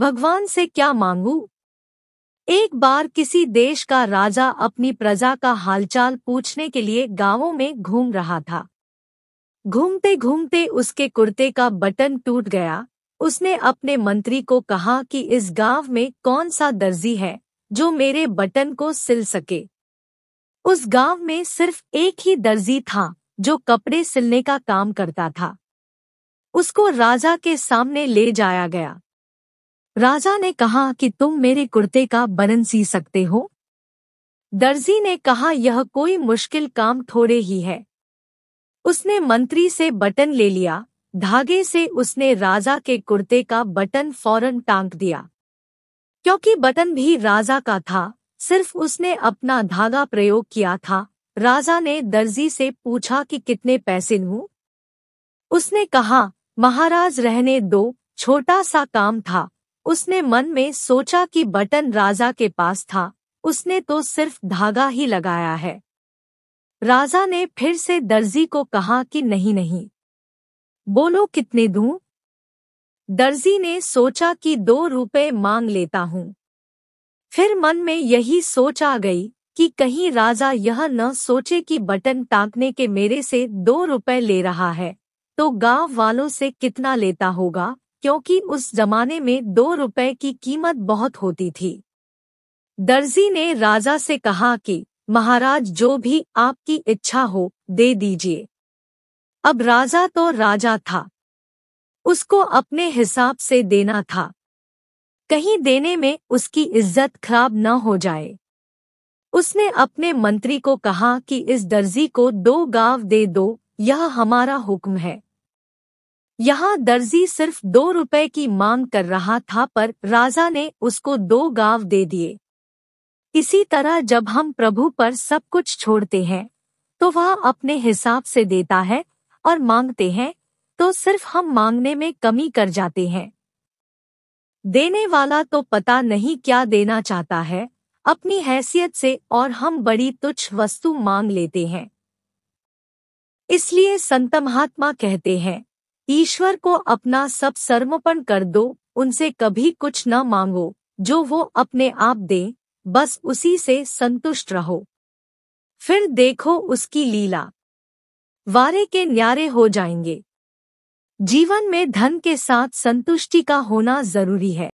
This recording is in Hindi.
भगवान से क्या मांगू एक बार किसी देश का राजा अपनी प्रजा का हालचाल पूछने के लिए गांवों में घूम रहा था घूमते घूमते उसके कुर्ते का बटन टूट गया उसने अपने मंत्री को कहा कि इस गांव में कौन सा दर्जी है जो मेरे बटन को सिल सके उस गांव में सिर्फ एक ही दर्जी था जो कपड़े सिलने का काम करता था उसको राजा के सामने ले जाया गया राजा ने कहा कि तुम मेरे कुर्ते का बनन सी सकते हो दर्जी ने कहा यह कोई मुश्किल काम थोड़े ही है उसने मंत्री से बटन ले लिया धागे से उसने राजा के कुर्ते का बटन फौरन टांग दिया क्योंकि बटन भी राजा का था सिर्फ उसने अपना धागा प्रयोग किया था राजा ने दर्जी से पूछा कि कितने पैसे लू उसने कहा महाराज रहने दो छोटा सा काम था उसने मन में सोचा कि बटन राजा के पास था उसने तो सिर्फ धागा ही लगाया है राजा ने फिर से दर्जी को कहा कि नहीं नहीं बोलो कितने दू दर्जी ने सोचा कि दो रुपए मांग लेता हूं फिर मन में यही सोच आ गई कि कहीं राजा यह न सोचे कि बटन टांकने के मेरे से दो रुपए ले रहा है तो गांव वालों से कितना लेता होगा क्योंकि उस जमाने में दो रुपए की कीमत बहुत होती थी दर्जी ने राजा से कहा कि महाराज जो भी आपकी इच्छा हो दे दीजिए अब राजा तो राजा था उसको अपने हिसाब से देना था कहीं देने में उसकी इज्जत खराब न हो जाए उसने अपने मंत्री को कहा कि इस दर्जी को दो गांव दे दो यह हमारा हुक्म है यहाँ दर्जी सिर्फ दो रुपए की मांग कर रहा था पर राजा ने उसको दो गांव दे दिए इसी तरह जब हम प्रभु पर सब कुछ छोड़ते हैं तो वह अपने हिसाब से देता है और मांगते हैं तो सिर्फ हम मांगने में कमी कर जाते हैं देने वाला तो पता नहीं क्या देना चाहता है अपनी हैसियत से और हम बड़ी तुच्छ वस्तु मांग लेते हैं इसलिए संत महात्मा कहते हैं ईश्वर को अपना सब सर्वपण कर दो उनसे कभी कुछ न मांगो जो वो अपने आप दे बस उसी से संतुष्ट रहो फिर देखो उसकी लीला वारे के न्यारे हो जाएंगे जीवन में धन के साथ संतुष्टि का होना जरूरी है